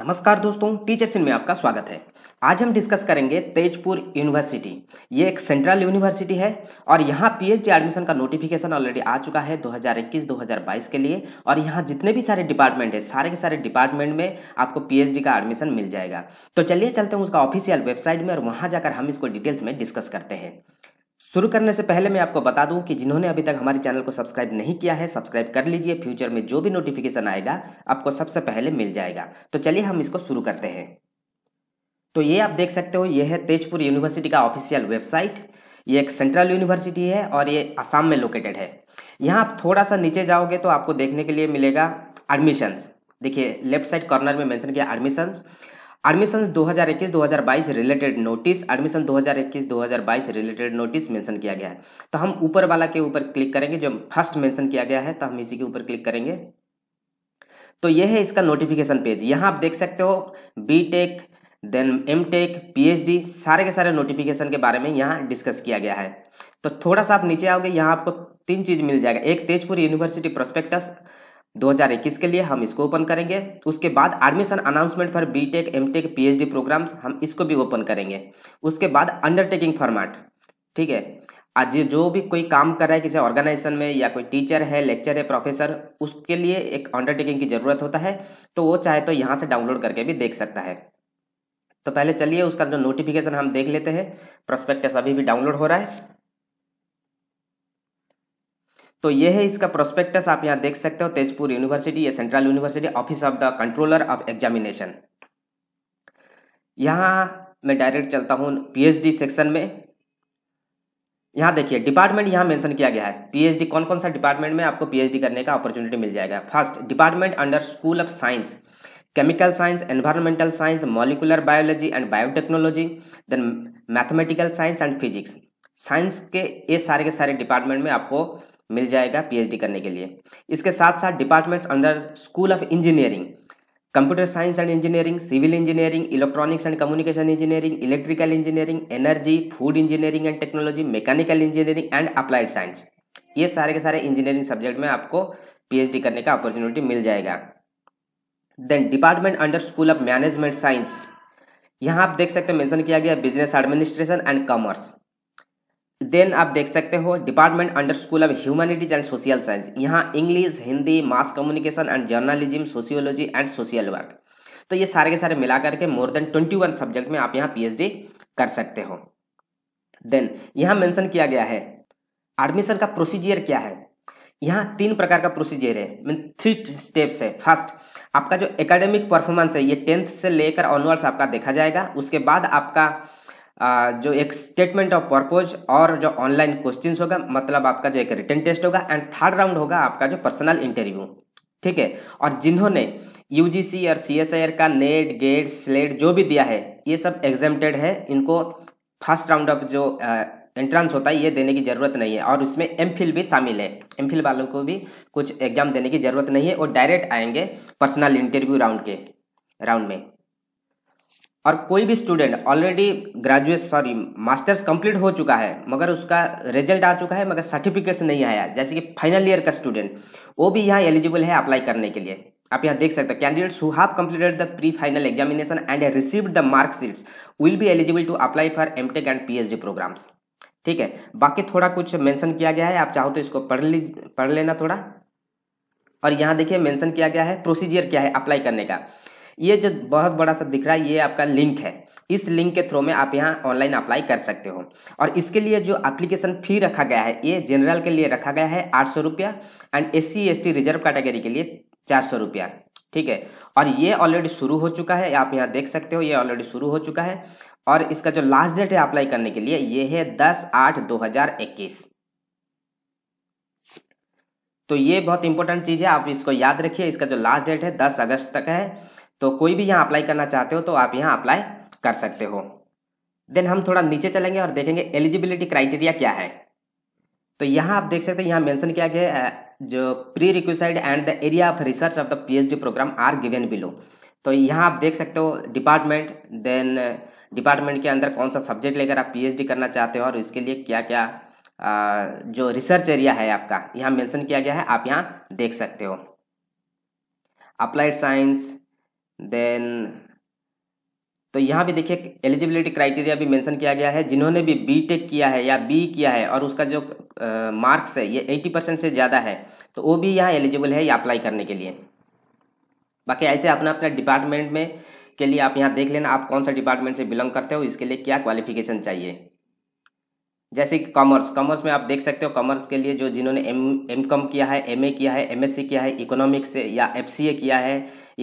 नमस्कार दोस्तों टीचर सिंह में आपका स्वागत है आज हम डिस्कस करेंगे तेजपुर यूनिवर्सिटी ये एक सेंट्रल यूनिवर्सिटी है और यहाँ पीएचडी एडमिशन का नोटिफिकेशन ऑलरेडी आ चुका है 2021-2022 के लिए और यहाँ जितने भी सारे डिपार्टमेंट है सारे के सारे डिपार्टमेंट में आपको पीएचडी का एडमिशन मिल जाएगा तो चलिए चलते हैं उसका ऑफिशियल वेबसाइट में और वहाँ जाकर हम इसको डिटेल्स में डिस्कस करते हैं शुरू करने से पहले मैं आपको बता दूं कि जिन्होंने अभी तक हमारे चैनल को सब्सक्राइब नहीं किया है सब्सक्राइब कर लीजिए फ्यूचर में जो भी नोटिफिकेशन आएगा आपको सबसे पहले मिल जाएगा तो चलिए हम इसको शुरू करते हैं तो ये आप देख सकते हो ये है तेजपुर यूनिवर्सिटी का ऑफिशियल वेबसाइट ये एक सेंट्रल यूनिवर्सिटी है और ये आसाम में लोकेटेड है यहाँ आप थोड़ा सा नीचे जाओगे तो आपको देखने के लिए मिलेगा एडमिशन्स देखिए लेफ्ट साइड कॉर्नर में मेंशन किया admissions admission 2021-2022 related notice admission 2021-2022 related notice mention किया गया है तो हम ऊपर वाला के ऊपर क्लिक करेंगे जो फर्स्ट मेंशन किया गया है तो हम इसी के ऊपर क्लिक करेंगे तो यह है इसका नोटिफिकेशन पेज यहां आप देख सकते हो B tech then M tech P सारे के सारे नोटिफिकेशन के बारे में यहाँ डिस्कस किया गया है तो थोड़ा सा आप नीचे आओगे यहाँ आपको तीन चीज़ मिल जाएगा एक तेजपुर यूनिवर्सिटी प्रोस्पेक्टस 2021 के लिए हम इसको ओपन करेंगे उसके बाद admission announcement for BTech MTech PhD programmes हम इसको भी ओपन करेंगे उसके बाद अंडरटेकिंग फॉर्मेट ठीक है आज जो भी कोई काम कर रहा है किसी ऑर्गेनाइजेशन में या कोई टीचर है लेक्चर है प्रोफेसर उसके लिए एक अंडरटेकिंग की ज़रूरत होता है तो वो चाहे तो यहाँ से डाउनलोड करके भी देख सकता है तो पहले चलिए उसका जो नोटिफिकेशन हम देख लेते हैं प्रोस्पेक्टस अभी भी डाउनलोड हो रहा है तो ये है इसका प्रोस्पेक्टस आप यहाँ देख सकते हो तेजपुर यूनिवर्सिटी या central university office of the controller of examination यहाँ मैं डायरेक्ट चलता हूँ पीएचडी सेक्शन में यहाँ देखिए डिपार्टमेंट यहाँ मेंशन किया गया है पीएचडी कौन कौन सा डिपार्टमेंट में आपको पीएचडी करने का अपॉर्चुनिटी मिल जाएगा first department under school of science chemical science environmental science molecular biology and biotechnology then mathematical science and physics science के ये सारे के सारे डिपार्टमेंट में आपको मिल जाएगा पीएचडी करने के लिए इसके साथ साथ departments under school of engineering computer science and engineering civil engineering electronics and communication engineering electrical engineering energy food engineering and technology mechanical engineering and applied science ये सारे के सारे इंजीनियरिंग सब्जेक्ट में आपको पीएचडी करने का अपॉर्चुनिटी मिल जाएगा then department under school of management science यहाँ आप देख सकते हैं मेंशन किया गया business administration and commerce then आप देख सकते हो department under school of humanities and social science यहाँ English Hindi mass communication and journalism sociology and social work तो ये सारे के सारे मिला करके more than twenty one subject में आप यहाँ पीएचडी कर सकते हो देन यहाँ मेंशन किया गया है एडमिशन का प्रोसीजियर क्या है यहाँ तीन प्रकार का प्रोसीजियर है मीन थ्री स्टेप्स है फर्स्ट आपका जो एकेडमिक परफॉर्मेंस है ये टेंथ से लेकर ऑनवर्ड्स आपका देखा जाएगा उसके बाद आपका जो एक स्टेटमेंट ऑफ पर्पोज और जो ऑनलाइन क्वेश्चन होगा मतलब आपका जो एक रिटर्न टेस्ट होगा एंड थर्ड राउंड होगा आपका जो पर्सनल इंटरव्यू ठीक है और जिन्होंने यूजीसी और सी का नेट गेट स्लेट जो भी दिया है ये सब एग्जामटेड है इनको फर्स्ट राउंड ऑफ जो एंट्रेंस होता है ये देने की ज़रूरत नहीं है और उसमें एम भी शामिल है एम वालों को भी कुछ एग्जाम देने की ज़रूरत नहीं है और डायरेक्ट आएंगे पर्सनल इंटरव्यू राउंड के राउंड में और कोई भी student already graduate sorry masters complete हो चुका है मगर उसका रिजल्ट आ चुका है मगर सर्टिफिकेट्स नहीं आया जैसे कि फाइनल ईयर का स्टूडेंट वो भी यहाँ एलिजिबल है अप्लाई करने के लिए आप यहाँ देख सकते हैं candidates who have completed the pre final examination and received the marksheets will be eligible to apply for M and P programmes ठीक है बाकी थोड़ा कुछ मेंशन किया गया है आप चाहो तो इसको पढ़ ली पढ़ लेना थोड़ा और यहाँ देखिए मैंशन किया गया है प्रोसीजियर क्या है अप्लाई करने का ये जो बहुत बड़ा सा दिख रहा है ये आपका लिंक है इस लिंक के थ्रू में आप यहाँ ऑनलाइन अप्लाई कर सकते हो और इसके लिए जो एप्लीकेशन फी रखा गया है ये जनरल के लिए रखा गया है आठ सौ रुपया and S C reserve category के लिए चार सौ रुपया ठीक है और ये ऑलरेडी शुरू हो चुका है आप यहाँ देख सकते हो ये ऑलरेडी शुरू हो चुका है और इसका जो लास्ट डेट है अप्लाई करने के लिए ये है दस आठ दो हजार इक्कीस तो ये बहुत इंपॉर्टेंट चीज़ है आप इसको याद रखिए इसका जो लास्ट डेट है दस अगस्त तक है तो कोई भी यहाँ अप्लाई करना चाहते हो तो आप यहाँ अप्लाई कर सकते हो देन हम थोड़ा नीचे चलेंगे और देखेंगे एलिजिबिलिटी क्राइटेरिया क्या है तो यहाँ आप देख सकते हैं यहाँ मेंशन किया गया है जो pre request and the area of research of the PhD program are given below तो यहाँ आप देख सकते हो डिपार्टमेंट देन डिपार्टमेंट के अंदर कौन सा सब्जेक्ट लेकर आप पीएचडी करना चाहते हो और इसके लिए क्या क्या जो रिसर्च एरिया है आपका यहाँ मेंशन किया गया है आप यहाँ देख सकते हो अप्लाइड साइंस देन तो यहाँ भी देखिए एलिजिबिलिटी क्राइटेरिया भी मेंशन किया गया है जिन्होंने भी बी टेक किया है या बी किया है और उसका जो मार्क्स है ये 80 परसेंट से ज़्यादा है तो वो भी यहाँ एलिजिबल है या अप्लाई करने के लिए बाकी ऐसे अपना अपना डिपार्टमेंट में के लिए आप यहाँ देख लेना आप कौन सा डिपार्टमेंट से बिलोंग करते हो इसके लिए क्या क्वालिफिकेशन चाहिए जैसे कि कॉमर्स कॉमर्स में आप देख सकते हो कॉमर्स के लिए जो जिन्होंने एम एम कॉम किया है एम ए किया है एमएससी किया है इकोनॉमिक्स से या एफ सी ए किया है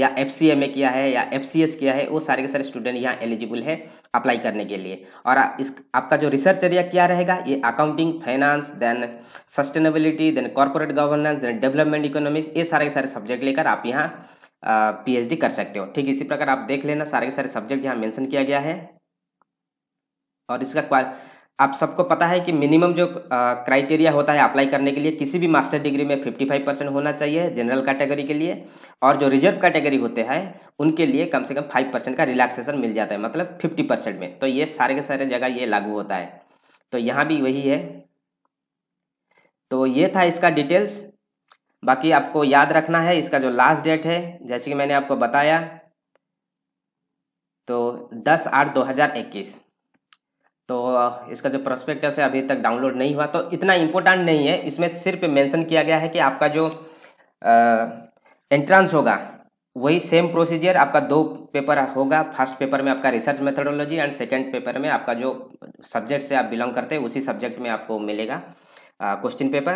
या एफ सी एम ए किया है या एफ सी एस किया है वो सारे के सारे स्टूडेंट यहाँ एलिजिबल है अप्लाई करने के लिए और इस आपका जो रिसर्च एरिया क्या रहेगा ये accounting finance then sustainability then corporate governance then development economics ये सारे के सारे सब्जेक्ट लेकर आप यहाँ डी कर सकते हो ठीक इसी प्रकार आप देख लेना सारे के सारे सब्जेक्ट यहाँ मैंशन किया गया है और इसका आप सबको पता है कि मिनिमम जो क्राइटेरिया होता है अप्लाई करने के लिए किसी भी मास्टर डिग्री में 55 परसेंट होना चाहिए जनरल कैटेगरी के लिए और जो रिजर्व कैटेगरी होते हैं उनके लिए कम से कम 5 परसेंट का रिलैक्सेशन मिल जाता है मतलब 50 परसेंट में तो ये सारे के सारे जगह ये लागू होता है तो यहाँ भी वही है तो ये था इसका डिटेल्स बाकी आपको याद रखना है इसका जो लास्ट डेट है जैसे कि मैंने आपको बताया तो दस आठ दो हज़ार इक्कीस तो इसका जो प्रोस्पेक्टस है अभी तक डाउनलोड नहीं हुआ तो इतना इम्पोर्टेंट नहीं है इसमें सिर्फ मेंशन किया गया है कि आपका जो एंट्रेंस होगा वही सेम प्रोसीजर आपका दो पेपर होगा फर्स्ट पेपर में आपका research methodology and second paper में आपका जो सब्जेक्ट से आप बिलोंग करते हैं उसी सब्जेक्ट में आपको मिलेगा क्वेश्चन पेपर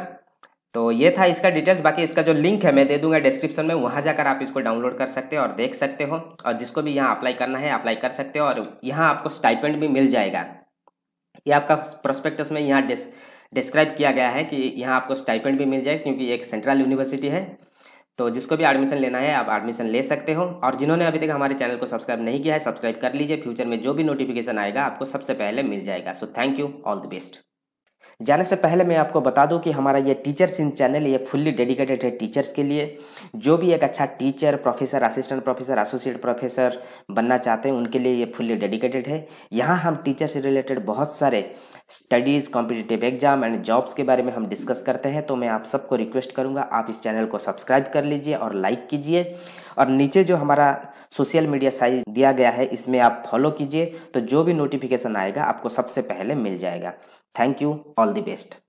तो ये था इसका डिटेल्स बाकी इसका जो लिंक है मैं दे दूंगा डिस्क्रिप्शन में वहाँ जाकर आप इसको डाउनलोड कर सकते हो और देख सकते हो और जिसको भी यहाँ अप्लाई करना है अप्लाई कर सकते हो और यहाँ आपको स्टाइपेंड भी मिल जाएगा ये आपका प्रोस्पेक्टस में यहाँ डिस्क्राइब किया गया है कि यहाँ आपको स्टाइपेंट भी मिल जाए क्योंकि एक सेंट्रल यूनिवर्सिटी है तो जिसको भी एडमिशन लेना है आप एडमिशन ले सकते हो और जिन्होंने अभी तक हमारे चैनल को सब्सक्राइब नहीं किया है सब्सक्राइब कर लीजिए फ्यूचर में जो भी नोटिफिकेशन आएगा आपको सबसे पहले मिल जाएगा so thank you all the best जाने से पहले मैं आपको बता दूं कि हमारा ये टीचर्स इन चैनल ये फुल्ली डेडिकेटेड है टीचर्स के लिए जो भी एक अच्छा teacher professor assistant professor associate professor बनना चाहते हैं उनके लिए ये फुल्ली डेडिकेटेड है यहाँ हम टीचर से रिलेटेड बहुत सारे studies competitive exam and jobs के बारे में हम डिस्कस करते हैं तो मैं आप सबको रिक्वेस्ट करूँगा आप इस चैनल को सब्सक्राइब कर लीजिए और लाइक कीजिए और नीचे जो हमारा सोशल मीडिया साइज दिया गया है इसमें आप फॉलो कीजिए तो जो भी नोटिफिकेशन आएगा आपको सबसे पहले मिल जाएगा thank you all the best